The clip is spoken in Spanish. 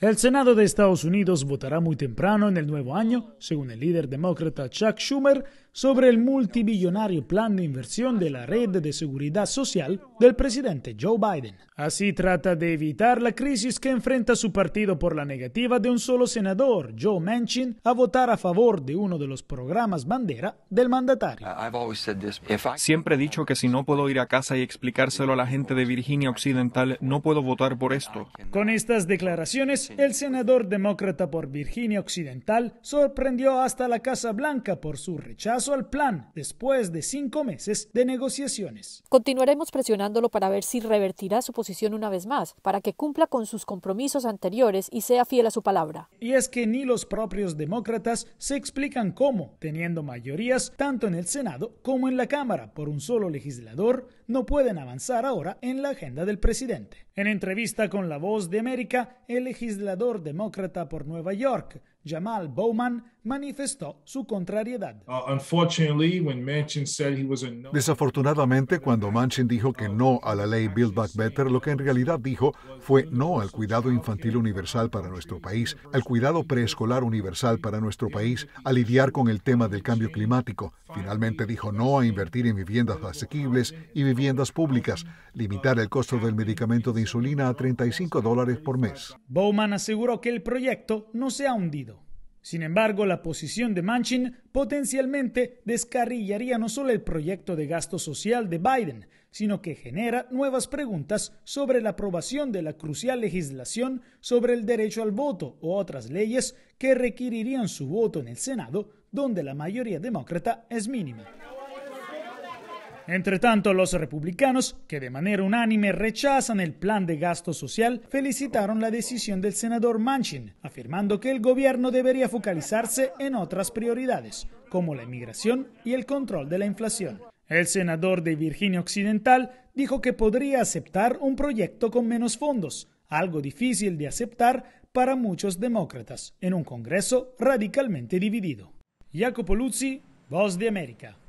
El Senado de Estados Unidos votará muy temprano en el nuevo año, según el líder demócrata Chuck Schumer, sobre el multibillonario plan de inversión de la red de seguridad social del presidente Joe Biden. Así trata de evitar la crisis que enfrenta su partido por la negativa de un solo senador, Joe Manchin, a votar a favor de uno de los programas bandera del mandatario. Siempre he dicho que si no puedo ir a casa y explicárselo a la gente de Virginia Occidental, no puedo votar por esto estas declaraciones, el senador demócrata por Virginia Occidental sorprendió hasta la Casa Blanca por su rechazo al plan después de cinco meses de negociaciones. Continuaremos presionándolo para ver si revertirá su posición una vez más, para que cumpla con sus compromisos anteriores y sea fiel a su palabra. Y es que ni los propios demócratas se explican cómo, teniendo mayorías tanto en el Senado como en la Cámara por un solo legislador, no pueden avanzar ahora en la agenda del presidente. En entrevista con La Voz de América, el legislador demócrata por Nueva York, Jamal Bowman, manifestó su contrariedad. Uh, Desafortunadamente, cuando Manchin dijo que no a la ley Build Back Better, lo que en realidad dijo fue no al cuidado infantil universal para nuestro país, al cuidado preescolar universal para nuestro país, a lidiar con el tema del cambio climático. Finalmente dijo no a invertir en viviendas asequibles y viviendas públicas, limitar el costo del medicamento de insulina a 35 dólares por mes. Bowman aseguró que el proyecto no se ha hundido sin embargo, la posición de Manchin potencialmente descarrillaría no solo el proyecto de gasto social de Biden, sino que genera nuevas preguntas sobre la aprobación de la crucial legislación sobre el derecho al voto o otras leyes que requerirían su voto en el Senado, donde la mayoría demócrata es mínima tanto, los republicanos, que de manera unánime rechazan el plan de gasto social, felicitaron la decisión del senador Manchin, afirmando que el gobierno debería focalizarse en otras prioridades, como la inmigración y el control de la inflación. El senador de Virginia Occidental dijo que podría aceptar un proyecto con menos fondos, algo difícil de aceptar para muchos demócratas en un Congreso radicalmente dividido. Jacopo Luzzi, Voz de América.